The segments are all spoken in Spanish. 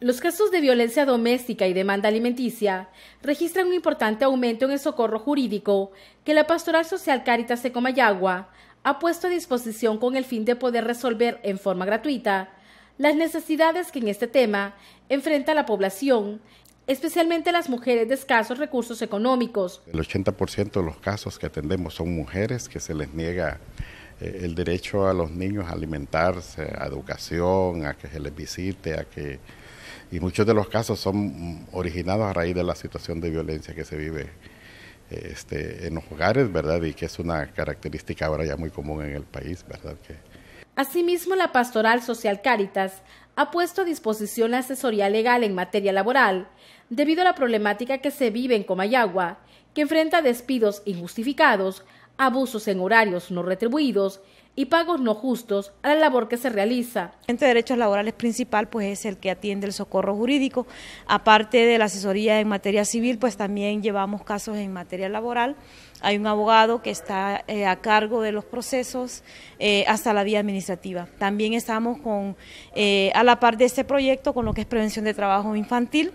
Los casos de violencia doméstica y demanda alimenticia registran un importante aumento en el socorro jurídico que la Pastoral Social Caritas de Comayagua ha puesto a disposición con el fin de poder resolver en forma gratuita las necesidades que en este tema enfrenta la población, especialmente las mujeres de escasos recursos económicos. El 80% de los casos que atendemos son mujeres que se les niega eh, el derecho a los niños a alimentarse, a educación, a que se les visite, a que y muchos de los casos son originados a raíz de la situación de violencia que se vive este, en los hogares, ¿verdad? Y que es una característica ahora ya muy común en el país, ¿verdad? Que... Asimismo, la Pastoral Social Cáritas ha puesto a disposición la asesoría legal en materia laboral, debido a la problemática que se vive en Comayagua, que enfrenta despidos injustificados, abusos en horarios no retribuidos y pagos no justos a la labor que se realiza. Entre derechos laborales principal pues es el que atiende el socorro jurídico. Aparte de la asesoría en materia civil, pues también llevamos casos en materia laboral. Hay un abogado que está eh, a cargo de los procesos eh, hasta la vía administrativa. También estamos con eh, a la par de este proyecto con lo que es prevención de trabajo infantil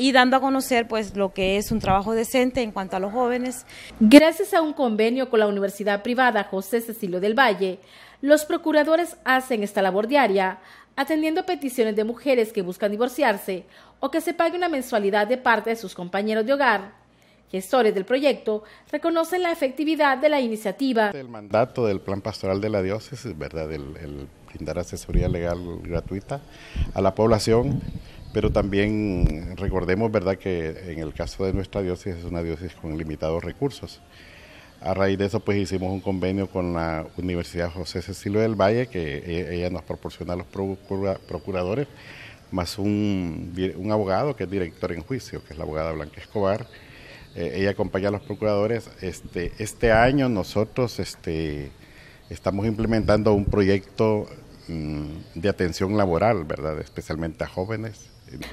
y dando a conocer pues lo que es un trabajo decente en cuanto a los jóvenes. Gracias a un convenio con la universidad privada José Cecilio del Valle, los procuradores hacen esta labor diaria atendiendo peticiones de mujeres que buscan divorciarse o que se pague una mensualidad de parte de sus compañeros de hogar. Gestores del proyecto reconocen la efectividad de la iniciativa. El mandato del plan pastoral de la diócesis, ¿verdad? el brindar asesoría legal gratuita a la población pero también recordemos, ¿verdad?, que en el caso de nuestra diócesis es una diócesis con limitados recursos. A raíz de eso, pues hicimos un convenio con la Universidad José Cecilio del Valle, que e-, ella nos proporciona a los procuradores, más un, abogado que es director en juicio, que es la abogada Blanca Escobar. Eh, ella acompaña a los procuradores. Este, este año nosotros este, estamos implementando un proyecto mm, de atención laboral, ¿verdad? Especialmente a jóvenes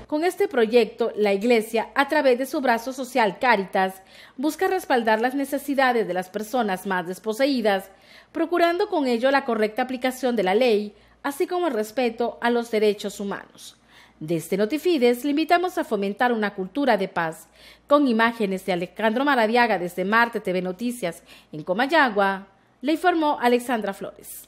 con este proyecto, la Iglesia, a través de su brazo social Cáritas, busca respaldar las necesidades de las personas más desposeídas, procurando con ello la correcta aplicación de la ley, así como el respeto a los derechos humanos. Desde este Notifides le invitamos a fomentar una cultura de paz, con imágenes de Alejandro Maradiaga desde Marte TV Noticias en Comayagua, le informó Alexandra Flores.